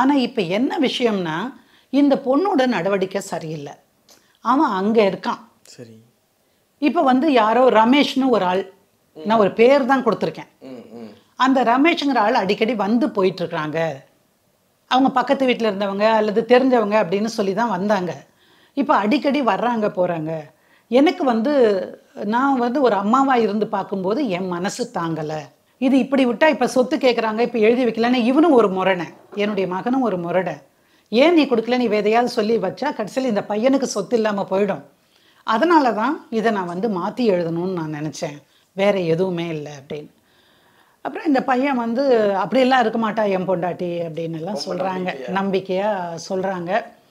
ஆனால் இப்போ என்ன விஷயம்னா இந்த பொண்ணோட நடவடிக்கை சரியில்லை அவன் அங்கே இருக்கான் சரி இப்போ வந்து யாரோ ரமேஷ்னு ஒரு ஆள் நான் ஒரு பேர் தான் கொடுத்துருக்கேன் அந்த ரமேஷ்ங்கிற ஆள் அடிக்கடி வந்து போயிட்டுருக்குறாங்க அவங்க பக்கத்து வீட்டில் இருந்தவங்க அல்லது தெரிஞ்சவங்க அப்படின்னு சொல்லி தான் வந்தாங்க இப்போ அடிக்கடி வர்றாங்க போகிறாங்க எனக்கு வந்து நான் வந்து ஒரு அம்மாவாக இருந்து பார்க்கும்போது என் மனசு தாங்கலை இது இப்படி விட்டால் இப்போ சொத்து கேட்குறாங்க இப்போ எழுதி வைக்கலன்னு இவனும் ஒரு முரணை என்னுடைய மகனும் ஒரு முரடை ஏன் நீ கொடுக்கல நீ எதையாவது சொல்லி வச்சா கடைசியில் இந்த பையனுக்கு சொத்து இல்லாமல் போயிடும் அதனால தான் இதை நான் வந்து மாற்றி எழுதணும்னு நான் நினச்சேன் வேறு எதுவுமே இல்லை அப்படின்னு அப்புறம் இந்த பையன் வந்து அப்படியெல்லாம் இருக்க மாட்டா என் பொண்டாட்டி அப்படின்னு எல்லாம் சொல்கிறாங்க நம்பிக்கையாக சொல்கிறாங்க